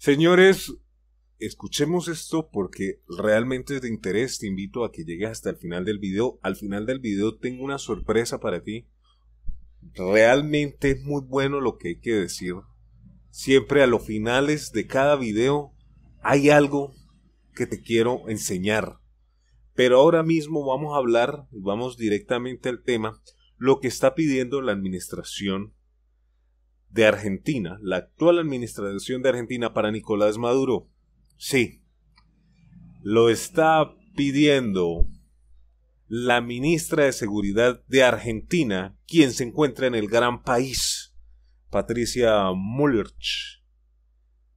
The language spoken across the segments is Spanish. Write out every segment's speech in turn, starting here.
Señores, escuchemos esto porque realmente es de interés. Te invito a que llegues hasta el final del video. Al final del video tengo una sorpresa para ti. Realmente es muy bueno lo que hay que decir. Siempre a los finales de cada video hay algo que te quiero enseñar. Pero ahora mismo vamos a hablar, vamos directamente al tema, lo que está pidiendo la administración de Argentina, la actual administración de Argentina para Nicolás Maduro, sí, lo está pidiendo la ministra de Seguridad de Argentina, quien se encuentra en el gran país, Patricia Mullerch,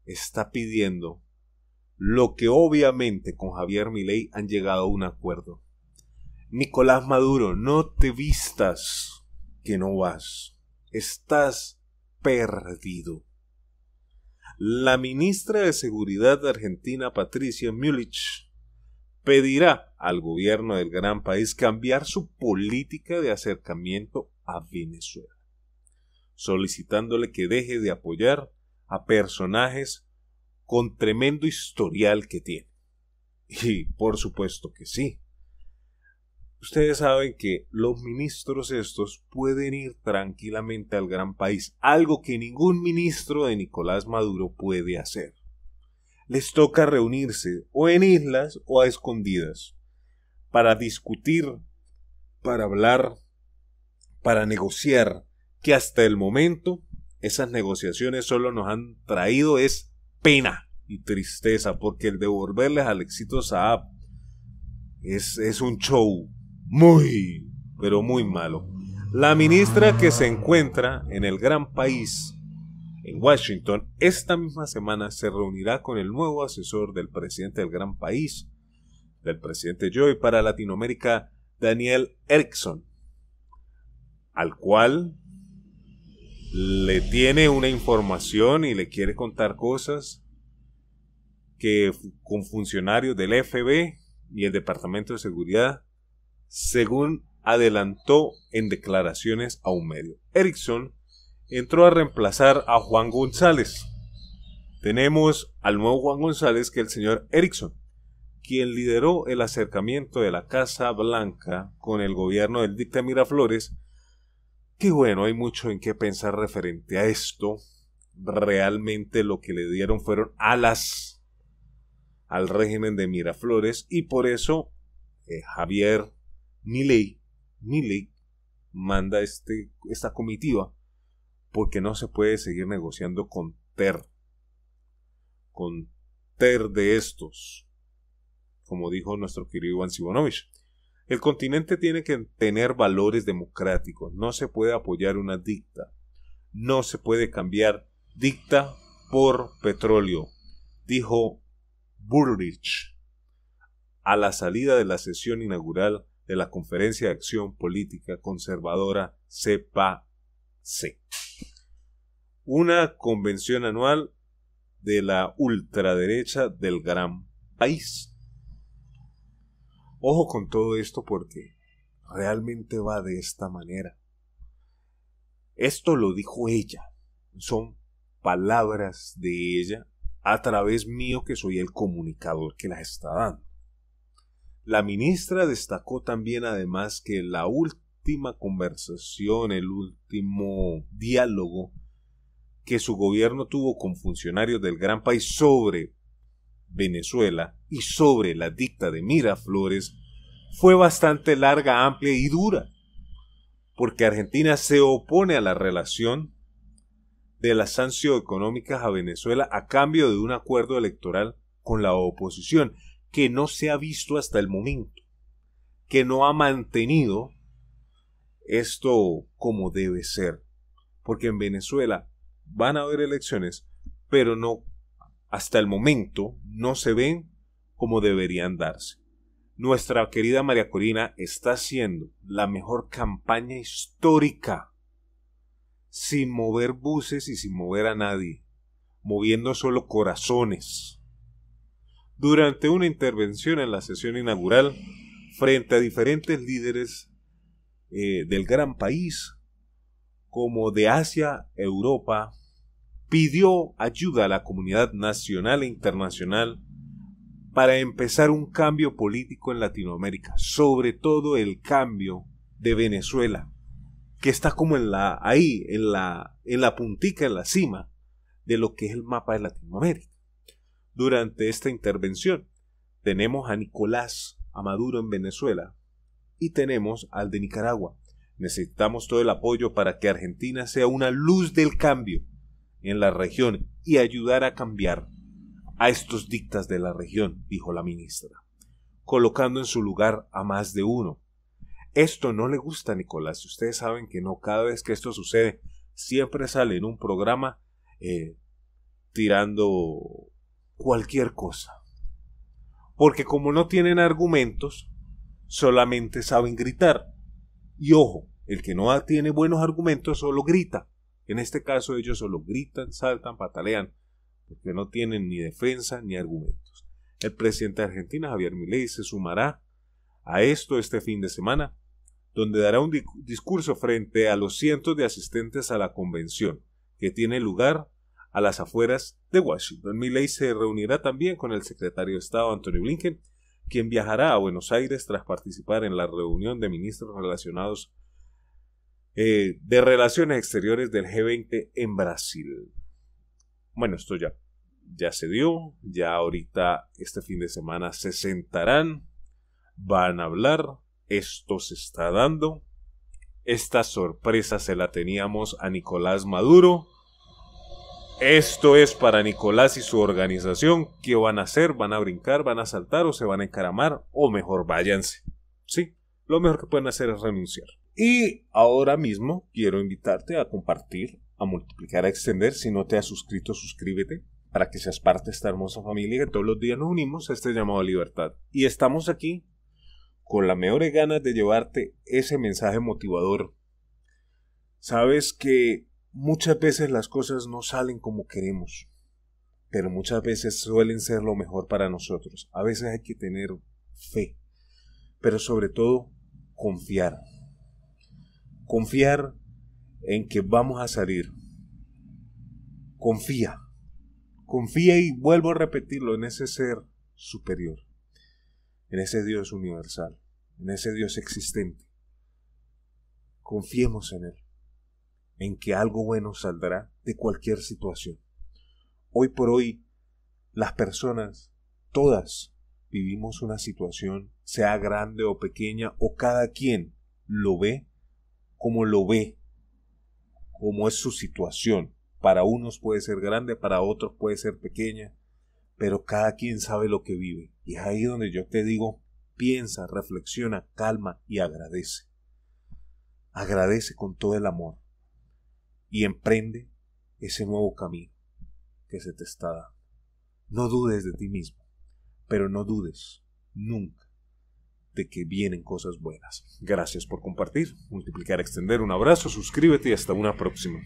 está pidiendo lo que obviamente con Javier Milei han llegado a un acuerdo. Nicolás Maduro, no te vistas que no vas. Estás perdido. La ministra de Seguridad de argentina Patricia Mulich pedirá al gobierno del gran país cambiar su política de acercamiento a Venezuela, solicitándole que deje de apoyar a personajes con tremendo historial que tiene. Y por supuesto que sí. Ustedes saben que los ministros estos pueden ir tranquilamente al gran país, algo que ningún ministro de Nicolás Maduro puede hacer. Les toca reunirse o en islas o a escondidas para discutir, para hablar, para negociar, que hasta el momento esas negociaciones solo nos han traído es pena y tristeza, porque el devolverles al éxito Saab es, es un show, muy, pero muy malo. La ministra que se encuentra en el gran país, en Washington, esta misma semana se reunirá con el nuevo asesor del presidente del gran país, del presidente Joy para Latinoamérica, Daniel Erickson, al cual le tiene una información y le quiere contar cosas que con funcionarios del FB y el Departamento de Seguridad según adelantó en declaraciones a un medio. Erickson entró a reemplazar a Juan González. Tenemos al nuevo Juan González que el señor Erickson, quien lideró el acercamiento de la Casa Blanca con el gobierno del dicta Miraflores. Que bueno, hay mucho en qué pensar referente a esto. Realmente lo que le dieron fueron alas al régimen de Miraflores y por eso eh, Javier ni ley, ni ley manda este, esta comitiva porque no se puede seguir negociando con Ter, con Ter de estos, como dijo nuestro querido Iván Sibonovich. El continente tiene que tener valores democráticos, no se puede apoyar una dicta, no se puede cambiar dicta por petróleo, dijo Burrich. a la salida de la sesión inaugural de la Conferencia de Acción Política Conservadora CPAC. Una convención anual de la ultraderecha del gran país. Ojo con todo esto porque realmente va de esta manera. Esto lo dijo ella. Son palabras de ella a través mío que soy el comunicador que las está dando. La ministra destacó también además que la última conversación, el último diálogo que su gobierno tuvo con funcionarios del gran país sobre Venezuela y sobre la dicta de Miraflores fue bastante larga, amplia y dura, porque Argentina se opone a la relación de las sanciones económicas a Venezuela a cambio de un acuerdo electoral con la oposición que no se ha visto hasta el momento, que no ha mantenido esto como debe ser. Porque en Venezuela van a haber elecciones, pero no, hasta el momento, no se ven como deberían darse. Nuestra querida María Corina está haciendo la mejor campaña histórica, sin mover buses y sin mover a nadie, moviendo solo corazones durante una intervención en la sesión inaugural frente a diferentes líderes eh, del gran país, como de Asia, Europa, pidió ayuda a la comunidad nacional e internacional para empezar un cambio político en Latinoamérica, sobre todo el cambio de Venezuela, que está como en la ahí, en la en la puntica, en la cima de lo que es el mapa de Latinoamérica durante esta intervención. Tenemos a Nicolás, a Maduro en Venezuela y tenemos al de Nicaragua. Necesitamos todo el apoyo para que Argentina sea una luz del cambio en la región y ayudar a cambiar a estos dictas de la región, dijo la ministra, colocando en su lugar a más de uno. Esto no le gusta a Nicolás. Ustedes saben que no, cada vez que esto sucede, siempre sale en un programa eh, tirando cualquier cosa. Porque como no tienen argumentos, solamente saben gritar. Y ojo, el que no tiene buenos argumentos solo grita. En este caso ellos solo gritan, saltan, patalean, porque no tienen ni defensa ni argumentos. El presidente de Argentina, Javier Milei, se sumará a esto este fin de semana, donde dará un discurso frente a los cientos de asistentes a la convención que tiene lugar a las afueras de Washington, Milley se reunirá también con el secretario de Estado Antonio Blinken, quien viajará a Buenos Aires tras participar en la reunión de ministros relacionados eh, de Relaciones Exteriores del G20 en Brasil. Bueno, esto ya, ya se dio, ya ahorita este fin de semana se sentarán, van a hablar, esto se está dando. Esta sorpresa se la teníamos a Nicolás Maduro esto es para Nicolás y su organización. ¿Qué van a hacer? ¿Van a brincar? ¿Van a saltar? ¿O se van a encaramar? O mejor váyanse. Sí, lo mejor que pueden hacer es renunciar. Y ahora mismo quiero invitarte a compartir, a multiplicar, a extender. Si no te has suscrito, suscríbete para que seas parte de esta hermosa familia que todos los días nos unimos a este llamado a libertad. Y estamos aquí con las mejores ganas de llevarte ese mensaje motivador. Sabes que Muchas veces las cosas no salen como queremos, pero muchas veces suelen ser lo mejor para nosotros. A veces hay que tener fe, pero sobre todo confiar. Confiar en que vamos a salir. Confía. Confía y vuelvo a repetirlo en ese ser superior, en ese Dios universal, en ese Dios existente. Confiemos en Él en que algo bueno saldrá de cualquier situación. Hoy por hoy, las personas, todas, vivimos una situación, sea grande o pequeña, o cada quien lo ve como lo ve, como es su situación. Para unos puede ser grande, para otros puede ser pequeña, pero cada quien sabe lo que vive. Y es ahí donde yo te digo, piensa, reflexiona, calma y agradece. Agradece con todo el amor y emprende ese nuevo camino que se te está dando. No dudes de ti mismo, pero no dudes nunca de que vienen cosas buenas. Gracias por compartir, multiplicar, extender. Un abrazo, suscríbete y hasta una próxima.